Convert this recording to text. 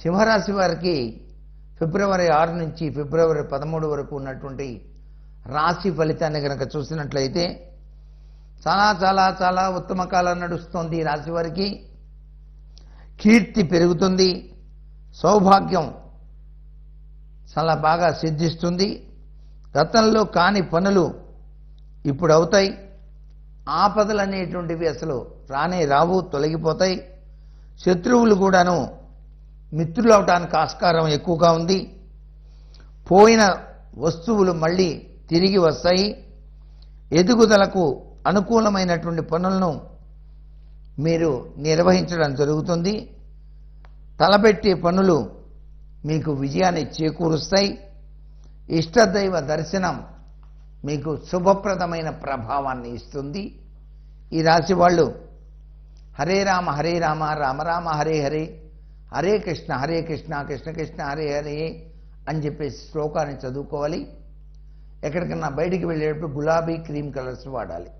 సింహరాశి వారికి ఫిబ్రవరి ఆరు నుంచి ఫిబ్రవరి పదమూడు వరకు ఉన్నటువంటి రాశి ఫలితాన్ని కనుక చూసినట్లయితే చాలా చాలా చాలా ఉత్తమ కాలం నడుస్తుంది రాశి వారికి కీర్తి పెరుగుతుంది సౌభాగ్యం చాలా బాగా సిద్ధిస్తుంది గతంలో కాని పనులు ఇప్పుడు అవుతాయి ఆపదలు అనేటువంటివి అసలు రానే రావు తొలగిపోతాయి శత్రువులు కూడాను మిత్రులు అవటానికి ఆస్కారం ఎక్కువగా ఉంది పోయిన వస్తువులు మళ్ళీ తిరిగి వస్తాయి ఎదుగుదలకు అనుకూలమైనటువంటి పనులను మీరు నిర్వహించడం జరుగుతుంది తలపెట్టే పనులు మీకు విజయాన్ని చేకూరుస్తాయి ఇష్టదైవ దర్శనం మీకు శుభప్రదమైన ప్రభావాన్ని ఇస్తుంది ఈ రాశి వాళ్ళు హరే రామ హరే రామ రామ రామ హరే హరే హరే కృష్ణ హరే కృష్ణ కృష్ణ కృష్ణ హరే హరే అని చెప్పేసి శ్లోకాన్ని చదువుకోవాలి ఎక్కడికన్నా బయటికి వెళ్ళేటప్పుడు గులాబీ క్రీమ్ కలర్స్ వాడాలి